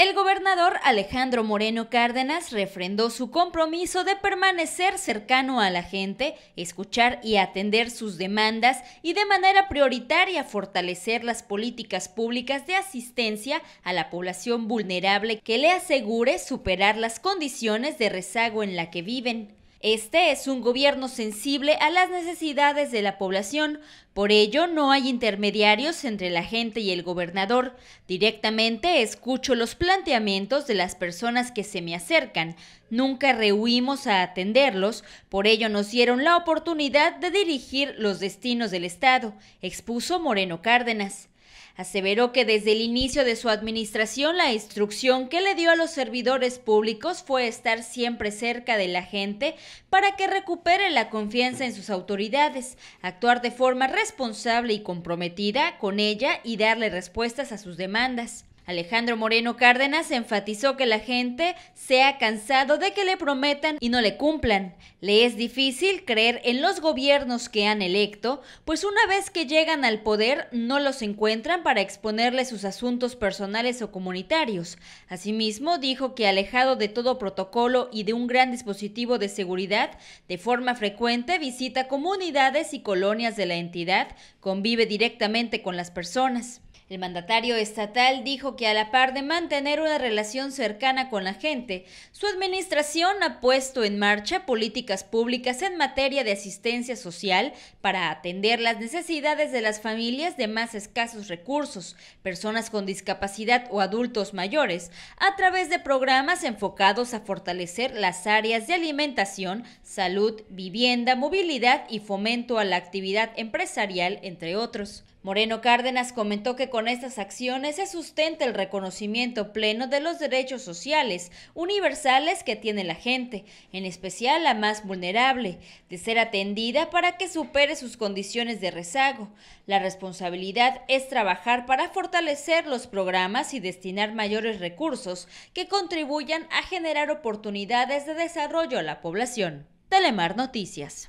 El gobernador Alejandro Moreno Cárdenas refrendó su compromiso de permanecer cercano a la gente, escuchar y atender sus demandas y de manera prioritaria fortalecer las políticas públicas de asistencia a la población vulnerable que le asegure superar las condiciones de rezago en la que viven. Este es un gobierno sensible a las necesidades de la población, por ello no hay intermediarios entre la gente y el gobernador. Directamente escucho los planteamientos de las personas que se me acercan. Nunca rehuimos a atenderlos, por ello nos dieron la oportunidad de dirigir los destinos del Estado, expuso Moreno Cárdenas. Aseveró que desde el inicio de su administración la instrucción que le dio a los servidores públicos fue estar siempre cerca de la gente para que recupere la confianza en sus autoridades, actuar de forma responsable y comprometida con ella y darle respuestas a sus demandas. Alejandro Moreno Cárdenas enfatizó que la gente se ha cansado de que le prometan y no le cumplan. Le es difícil creer en los gobiernos que han electo, pues una vez que llegan al poder no los encuentran para exponerle sus asuntos personales o comunitarios. Asimismo, dijo que alejado de todo protocolo y de un gran dispositivo de seguridad, de forma frecuente visita comunidades y colonias de la entidad, convive directamente con las personas. El mandatario estatal dijo que a la par de mantener una relación cercana con la gente, su administración ha puesto en marcha políticas públicas en materia de asistencia social para atender las necesidades de las familias de más escasos recursos, personas con discapacidad o adultos mayores, a través de programas enfocados a fortalecer las áreas de alimentación, salud, vivienda, movilidad y fomento a la actividad empresarial, entre otros. Moreno Cárdenas comentó que con estas acciones se sustenta el reconocimiento pleno de los derechos sociales universales que tiene la gente, en especial la más vulnerable, de ser atendida para que supere sus condiciones de rezago. La responsabilidad es trabajar para fortalecer los programas y destinar mayores recursos que contribuyan a generar oportunidades de desarrollo a la población. Telemar Noticias.